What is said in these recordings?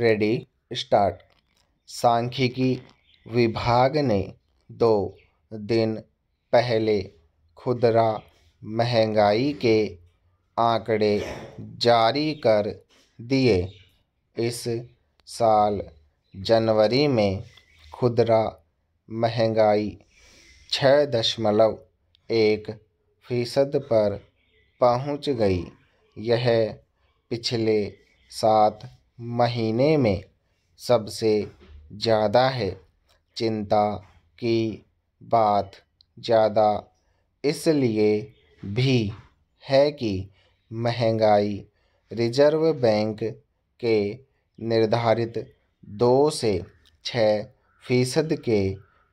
ready start सांख्यिकी विभाग ने दो दिन पहले खुदरा महंगाई के आंकड़े जारी कर दिए इस साल जनवरी में खुदरा महंगाई छः दशमलव एक फीसद पर पहुंच गई यह पिछले सात महीने में सबसे ज़्यादा है चिंता की बात ज़्यादा इसलिए भी है कि महंगाई रिजर्व बैंक के निर्धारित दो से छः फ़ीसद के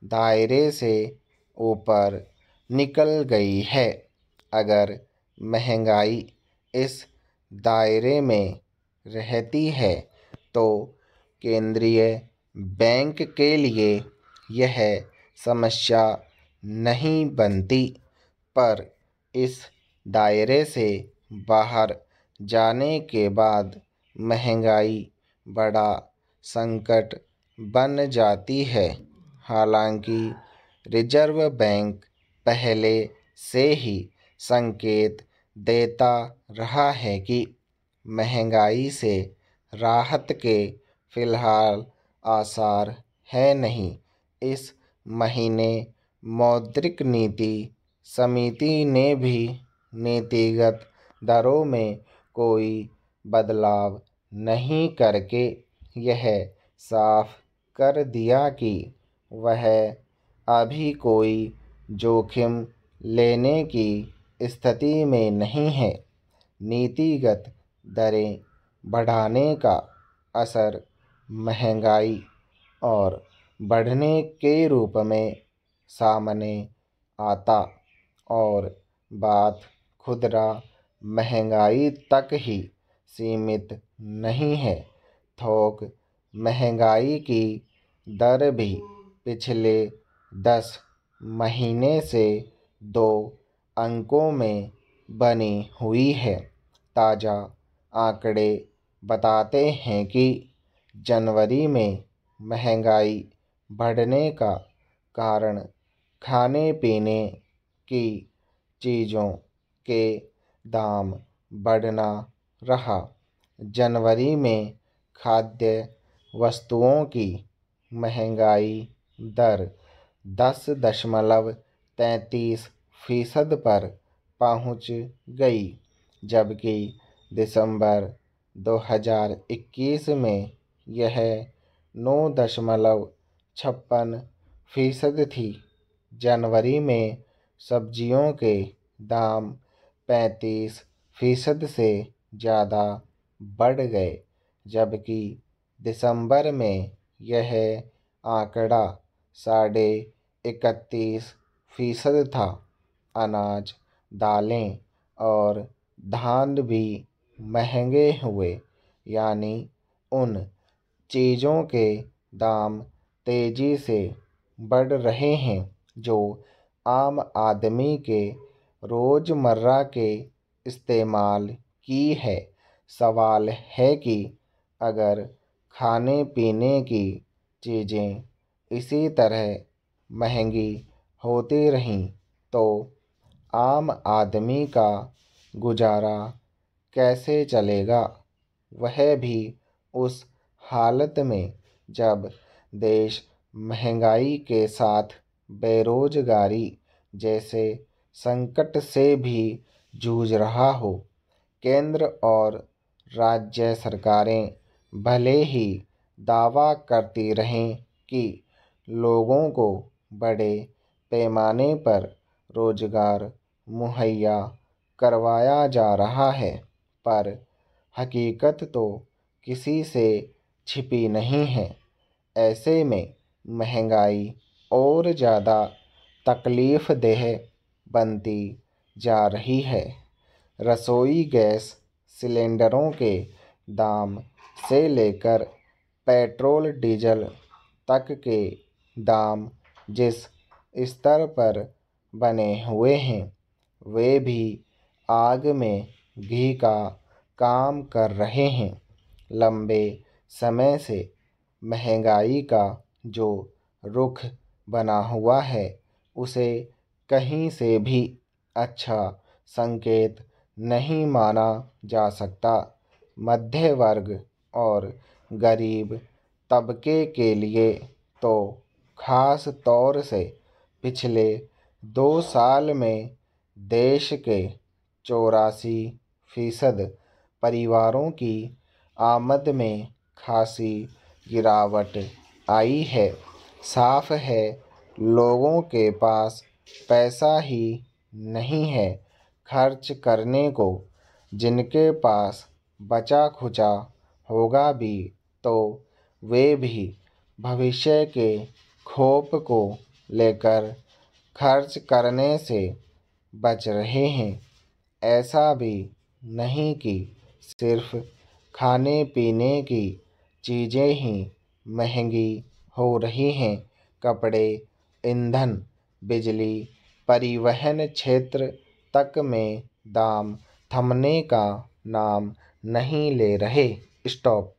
दायरे से ऊपर निकल गई है अगर महंगाई इस दायरे में रहती है तो केंद्रीय बैंक के लिए यह समस्या नहीं बनती पर इस दायरे से बाहर जाने के बाद महंगाई बड़ा संकट बन जाती है हालांकि रिजर्व बैंक पहले से ही संकेत देता रहा है कि महंगाई से राहत के फ़िलहाल आसार है नहीं इस महीने मौद्रिक नीति समिति ने भी नीतिगत दरों में कोई बदलाव नहीं करके यह साफ कर दिया कि वह अभी कोई जोखिम लेने की स्थिति में नहीं है नीतिगत दरें बढ़ाने का असर महंगाई और बढ़ने के रूप में सामने आता और बात खुदरा महंगाई तक ही सीमित नहीं है थोक महंगाई की दर भी पिछले दस महीने से दो अंकों में बनी हुई है ताज़ा आंकड़े बताते हैं कि जनवरी में महंगाई बढ़ने का कारण खाने पीने की चीज़ों के दाम बढ़ना रहा जनवरी में खाद्य वस्तुओं की महंगाई दर दस दशमलव तैंतीस फ़ीसद पर पहुंच गई जबकि दिसंबर 2021 में यह नौ दशमलव छप्पन फीसद थी जनवरी में सब्जियों के दाम पैंतीस फीसद से ज़्यादा बढ़ गए जबकि दिसंबर में यह आंकड़ा साढ़े इकतीस फीसद था अनाज दालें और धान भी महंगे हुए यानी उन चीज़ों के दाम तेज़ी से बढ़ रहे हैं जो आम आदमी के रोज़मर्रा के इस्तेमाल की है सवाल है कि अगर खाने पीने की चीज़ें इसी तरह महंगी होती रहीं तो आम आदमी का गुज़ारा कैसे चलेगा वह भी उस हालत में जब देश महंगाई के साथ बेरोजगारी जैसे संकट से भी जूझ रहा हो केंद्र और राज्य सरकारें भले ही दावा करती रहें कि लोगों को बड़े पैमाने पर रोजगार मुहैया करवाया जा रहा है पर हकीकत तो किसी से छिपी नहीं है ऐसे में महंगाई और ज़्यादा तकलीफ़ देह बनती जा रही है रसोई गैस सिलेंडरों के दाम से लेकर पेट्रोल डीजल तक के दाम जिस स्तर पर बने हुए हैं वे भी आग में भी का काम कर रहे हैं लंबे समय से महंगाई का जो रुख बना हुआ है उसे कहीं से भी अच्छा संकेत नहीं माना जा सकता मध्य वर्ग और गरीब तबके के लिए तो ख़ास तौर से पिछले दो साल में देश के चौरासी फ़ीसद परिवारों की आमद में खासी गिरावट आई है साफ है लोगों के पास पैसा ही नहीं है खर्च करने को जिनके पास बचा खुचा होगा भी तो वे भी भविष्य के खोप को लेकर खर्च करने से बच रहे हैं ऐसा भी नहीं कि सिर्फ खाने पीने की चीज़ें ही महंगी हो रही हैं कपड़े ईंधन बिजली परिवहन क्षेत्र तक में दाम थमने का नाम नहीं ले रहे स्टॉप